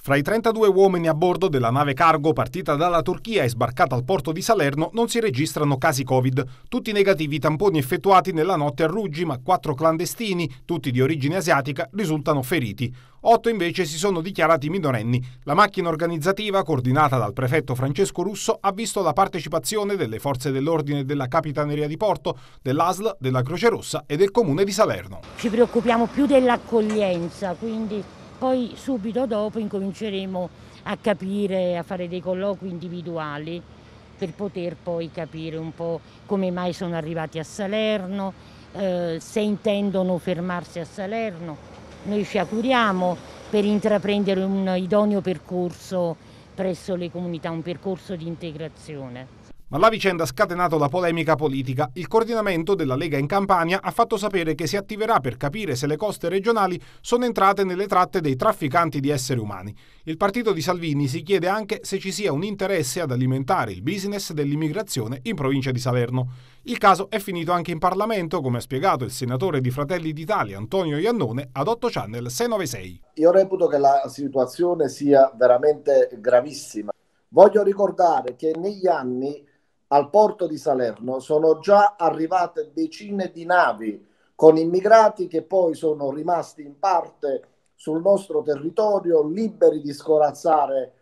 Fra i 32 uomini a bordo della nave cargo partita dalla Turchia e sbarcata al porto di Salerno non si registrano casi Covid. Tutti negativi i tamponi effettuati nella notte a Ruggi, ma quattro clandestini, tutti di origine asiatica, risultano feriti. Otto invece si sono dichiarati minorenni. La macchina organizzativa, coordinata dal prefetto Francesco Russo, ha visto la partecipazione delle forze dell'ordine della Capitaneria di Porto, dell'ASL, della Croce Rossa e del Comune di Salerno. Ci preoccupiamo più dell'accoglienza, quindi poi subito dopo incominceremo a capire, a fare dei colloqui individuali per poter poi capire un po' come mai sono arrivati a Salerno, eh, se intendono fermarsi a Salerno. Noi ci auguriamo per intraprendere un idoneo percorso presso le comunità, un percorso di integrazione. Ma la vicenda ha scatenato la polemica politica. Il coordinamento della Lega in Campania ha fatto sapere che si attiverà per capire se le coste regionali sono entrate nelle tratte dei trafficanti di esseri umani. Il partito di Salvini si chiede anche se ci sia un interesse ad alimentare il business dell'immigrazione in provincia di Salerno. Il caso è finito anche in Parlamento, come ha spiegato il senatore di Fratelli d'Italia Antonio Iannone ad 8 Channel 696. Io reputo che la situazione sia veramente gravissima. Voglio ricordare che negli anni al porto di Salerno sono già arrivate decine di navi con immigrati che poi sono rimasti in parte sul nostro territorio liberi di scorazzare